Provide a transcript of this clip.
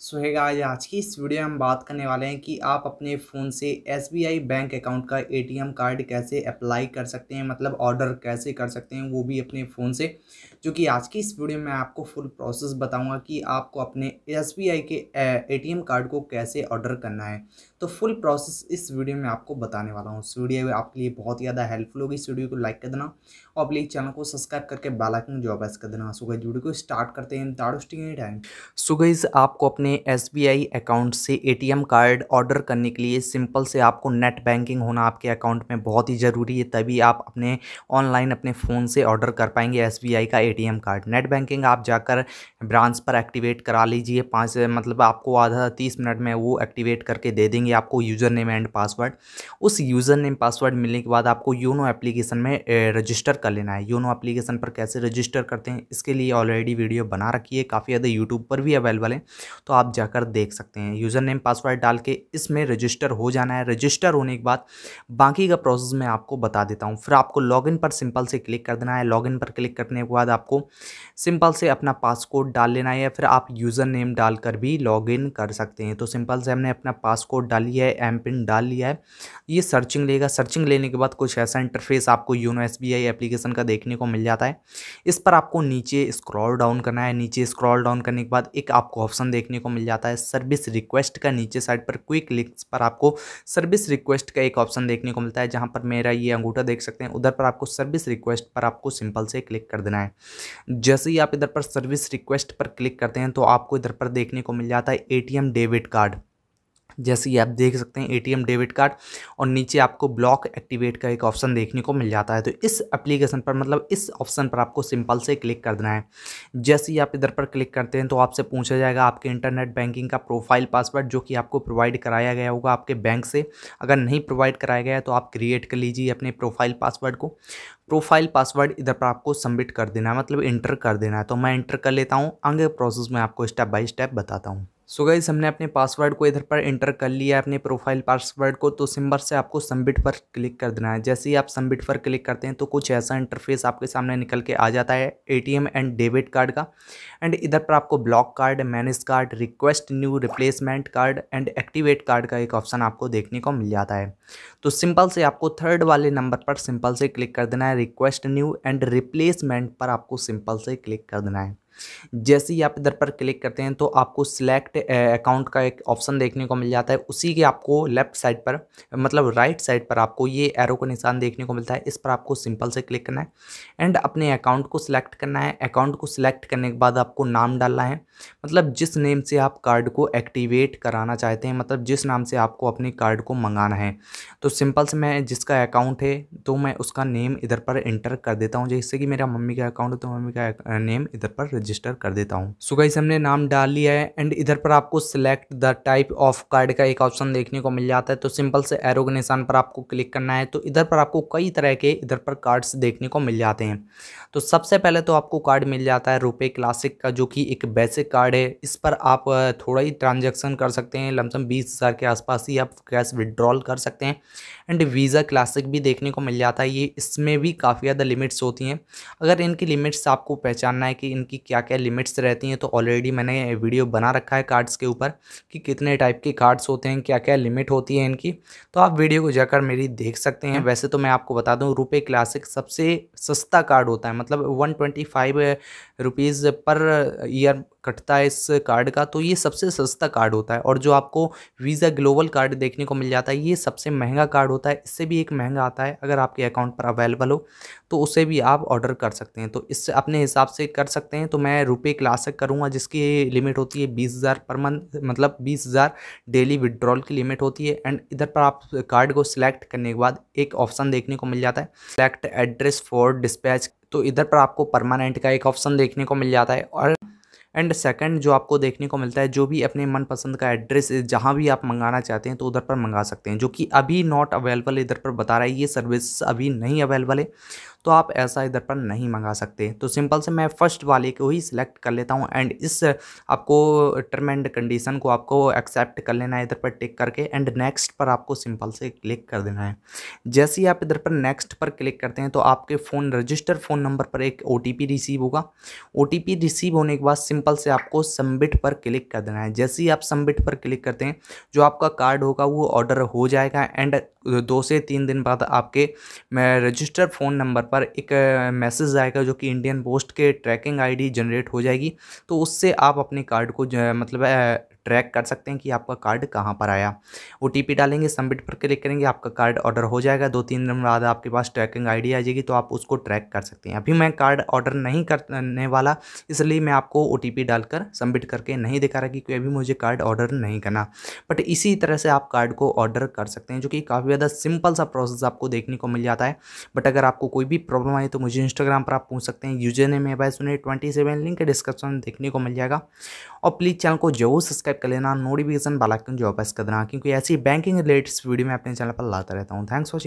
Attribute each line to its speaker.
Speaker 1: सो है आज आज की इस वीडियो में हम बात करने वाले हैं कि आप अपने फ़ोन से एस बैंक अकाउंट का एटीएम कार्ड कैसे अप्लाई कर सकते हैं मतलब ऑर्डर कैसे कर सकते हैं वो भी अपने फ़ोन से जो कि आज की इस वीडियो में आपको फुल प्रोसेस बताऊंगा कि आपको अपने एस के एटीएम कार्ड को कैसे ऑर्डर करना है तो फुल प्रोसेस इस वीडियो में आपको बताने वाला हूँ इस वीडियो आपके लिए बहुत ज़्यादा हेल्पफुल होगी इस वीडियो को लाइक कर देना और प्लीज़ चैनल को सब्सक्राइब करके बेलाइकन जो एस कर देना सो वीडियो को स्टार्ट करते हैं दाड़ोस्टिंग टाइम सो आपको अपने अपने एस अकाउंट से एटीएम कार्ड ऑर्डर करने के लिए सिंपल से आपको नेट बैंकिंग होना आपके अकाउंट में बहुत ही ज़रूरी है तभी आप अपने ऑनलाइन अपने फ़ोन से ऑर्डर कर पाएंगे एस का एटीएम कार्ड नेट बैंकिंग आप जाकर ब्रांच पर एक्टिवेट करा लीजिए पाँच मतलब आपको आधा तीस मिनट में वो एक्टिवेट करके दे देंगे आपको यूज़र नेम एंड पासवर्ड उस यूज़र नेम पासवर्ड मिलने के बाद आपको योनो एप्लीकेशन में रजिस्टर कर लेना है योनो एप्लीकेशन पर कैसे रजिस्टर करते हैं इसके लिए ऑलरेडी वीडियो बना रखी है काफ़ी ज़्यादा यूट्यूब पर भी अवेलेबल है तो आप जाकर देख सकते हैं यूज़र नेम पासवर्ड डाल के इसमें रजिस्टर हो जाना है रजिस्टर होने के बाद बाकी का प्रोसेस मैं आपको बता देता हूँ फिर आपको लॉगिन पर सिंपल से क्लिक कर देना है लॉगिन पर क्लिक करने के बाद आपको सिंपल से अपना पासकोड डाल लेना है या फिर आप यूज़र नेम डाल कर भी लॉगिन कर सकते हैं तो सिंपल से हमने अपना पासकोड लिया है एम पिन डाल लिया है ये सर्चिंग लेगा सर्चिंग लेने के बाद कुछ ऐसा इंटरफेस आपको यूनो एस एप्लीकेशन का देखने को मिल जाता है इस पर आपको नीचे स्क्रॉल डाउन करना है नीचे स्क्रॉल डाउन करने के बाद एक आपको ऑप्शन देखने को को मिल जाता है सर्विस रिक्वेस्ट का नीचे साइड पर क्विक लिंक्स पर आपको सर्विस रिक्वेस्ट का एक ऑप्शन देखने को मिलता है जहाँ पर मेरा ये अंगूठा देख सकते हैं उधर पर आपको सर्विस रिक्वेस्ट पर आपको सिंपल से क्लिक कर देना है जैसे ही आप इधर पर सर्विस रिक्वेस्ट पर क्लिक करते हैं तो आपको इधर पर देखने को मिल जाता है ए डेबिट कार्ड जैसे ये आप देख सकते हैं एटीएम डेबिट कार्ड और नीचे आपको ब्लॉक एक्टिवेट का एक ऑप्शन देखने को मिल जाता है तो इस एप्लीकेशन पर मतलब इस ऑप्शन पर आपको सिंपल से क्लिक कर देना है जैसे ही आप इधर पर क्लिक करते हैं तो आपसे पूछा जाएगा आपके इंटरनेट बैंकिंग का प्रोफाइल पासवर्ड जो कि आपको प्रोवाइड कराया गया होगा आपके बैंक से अगर नहीं प्रोवाइड कराया गया तो आप क्रिएट कर लीजिए अपने प्रोफाइल पासवर्ड को प्रोफाइल पासवर्ड इधर पर आपको सबमिट कर देना है मतलब इंटर कर देना है तो मैं इंटर कर लेता हूँ आगे प्रोसेस में आपको स्टेप बाई स्टेप बताता हूँ सो so गाइज हमने अपने पासवर्ड को इधर पर एंटर कर लिया है अपने प्रोफाइल पासवर्ड को तो सिम्बर से आपको सबमिट पर क्लिक कर देना है जैसे ही आप सबमिट पर क्लिक करते हैं तो कुछ ऐसा इंटरफेस आपके सामने निकल के आ जाता है एटीएम एंड डेबिट कार्ड का एंड इधर पर आपको block card manage card request new replacement card and activate card का एक ऑप्शन आपको देखने को मिल जाता है तो सिंपल से आपको थर्ड वाले नंबर पर सिंपल से क्लिक कर देना है रिक्वेस्ट न्यू एंड रिप्लेसमेंट पर आपको सिंपल से क्लिक कर देना है जैसे ही आप इधर पर क्लिक करते हैं तो आपको सिलेक्ट अकाउंट का एक ऑप्शन देखने को मिल जाता है उसी के आपको लेफ्ट साइड पर मतलब राइट साइड पर आपको ये एरो का निशान देखने को मिलता है इस पर आपको सिंपल से क्लिक करना है एंड अपने अकाउंट को सिलेक्ट करना है अकाउंट को सिलेक्ट करने के बाद आपको नाम डालना है मतलब जिस नेम से आप कार्ड को एक्टिवेट कराना चाहते हैं मतलब जिस नाम से आपको अपने कार्ड को मंगाना है तो सिंपल से मैं जिसका अकाउंट है तो मैं उसका नेम इधर पर इंटर कर देता हूँ जैसे कि मेरा मम्मी का अकाउंट है तो मम्मी का नेम इधर पर रजिस्टर कर देता हूँ सो गाइस हमने नाम डाल लिया है एंड इधर पर आपको select the type of card का एक ऑप्शन देखने को मिल जाता है तो सिंपल से एरो के निशान पर आपको क्लिक करना है तो इधर पर आपको कई तरह के इधर पर कार्ड्स देखने को मिल जाते हैं तो सबसे पहले तो आपको कार्ड मिल जाता है रुपये क्लासिक का जो कि एक बेसिक कार्ड है इस पर आप थोड़ा ही ट्रांजेक्शन कर सकते हैं लमसम बीस हज़ार के आसपास ही आप कैश विदड्रॉल कर सकते हैं एंड वीज़ा क्लासिक भी देखने को मिल जाता है ये इसमें भी काफ़ी ज़्यादा लिमिट्स होती हैं अगर इनकी लिमिट्स आपको पहचानना है कि इनकी क्या क्या क्या लिमिट्स रहती हैं तो ऑलरेडी मैंने वीडियो बना रखा है कार्ड्स के ऊपर कि कितने टाइप के कार्ड्स होते हैं क्या क्या लिमिट होती है इनकी तो आप वीडियो को जाकर मेरी देख सकते हैं हम्म। वैसे तो मैं आपको बता दूँ रुपये क्लासिक सबसे सस्ता कार्ड होता है मतलब one twenty five rupees per year कटता है इस कार्ड का तो ये सबसे सस्ता कार्ड होता है और जो आपको वीज़ा ग्लोबल कार्ड देखने को मिल जाता है ये सबसे महंगा कार्ड होता है इससे भी एक महंगा आता है अगर आपके अकाउंट पर अवेलेबल हो तो उसे भी आप ऑर्डर कर सकते हैं तो इससे अपने हिसाब से कर सकते हैं तो मैं रुपये क्लासिक करूँगा जिसकी लिमिट होती है बीस हज़ार पर मंथ मतलब बीस हज़ार डेली विड्रॉल की लिमिट होती है एंड इधर पर आप कार्ड को सिलेक्ट करने के बाद एक ऑप्शन देखने को मिल जाता है सिलेक्ट एड्रेस फॉर डिस्पैच तो इधर पर आपको परमानेंट का एक ऑप्शन देखने को मिल जाता है और एंड सेकंड जो आपको देखने को मिलता है जो भी अपने मनपसंद का एड्रेस जहाँ भी आप मंगाना चाहते हैं तो उधर पर मंगा सकते हैं जो कि अभी नॉट अवेलेबल इधर पर बता रहा है ये सर्विस अभी नहीं अवेलेबल है तो आप ऐसा इधर पर नहीं मंगा सकते तो सिंपल से मैं फर्स्ट वाले को ही सिलेक्ट कर लेता हूँ एंड इस आपको टर्म एंड कंडीशन को आपको एक्सेप्ट कर लेना है इधर पर टिक करके एंड नेक्स्ट पर आपको सिंपल से क्लिक कर देना है जैसे ही आप इधर पर नेक्स्ट पर क्लिक करते हैं तो आपके फ़ोन रजिस्टर फ़ोन नंबर पर एक ओ रिसीव होगा ओ रिसीव होने के बाद सिंपल से आपको सबमिट पर क्लिक कर देना है जैसे ही आप सबमिट पर क्लिक करते हैं जो आपका कार्ड होगा वो ऑर्डर हो जाएगा एंड दो से तीन दिन बाद आपके रजिस्टर फ़ोन नंबर पर एक मैसेज आएगा जो कि इंडियन पोस्ट के ट्रैकिंग आईडी जनरेट हो जाएगी तो उससे आप अपने कार्ड को मतलब ट्रैक कर सकते हैं कि आपका कार्ड कहाँ पर आया ओ डालेंगे सबमिट पर क्लिक करेंगे आपका कार्ड ऑर्डर हो जाएगा दो तीन दिन बाद आपके पास ट्रैकिंग आई आ जाएगी तो आप उसको ट्रैक कर सकते हैं अभी मैं कार्ड ऑर्डर नहीं करने वाला इसलिए मैं आपको ओ डालकर सबमिट करके नहीं दिखा रहा क्योंकि अभी मुझे कार्ड ऑर्डर नहीं करना बट इसी तरह से आप कार्ड को ऑर्डर कर सकते हैं जो कि काफ़ी ज़्यादा सिंपल सा प्रोसेस आपको देखने को मिल जाता है बट अगर आपको कोई भी प्रॉब्लम आई तो मुझे इंस्टाग्राम पर आप पूछ सकते हैं यूजर ने मैं भाई सुने ट्वेंटी सेवन लिंक डिस्क्रिप्शन में देखने को मिल जाएगा और प्लीज़ चैनल को जरूर सब्सक्राइब चेक कर लेना नोटिफिकेशन वाला क्यों जॉब इसका देना क्योंकि ऐसी बैंकिंग रिलेटेड वीडियो मैं अपने चैनल पर लाता रहता हूँ थैंक्स वॉचिंग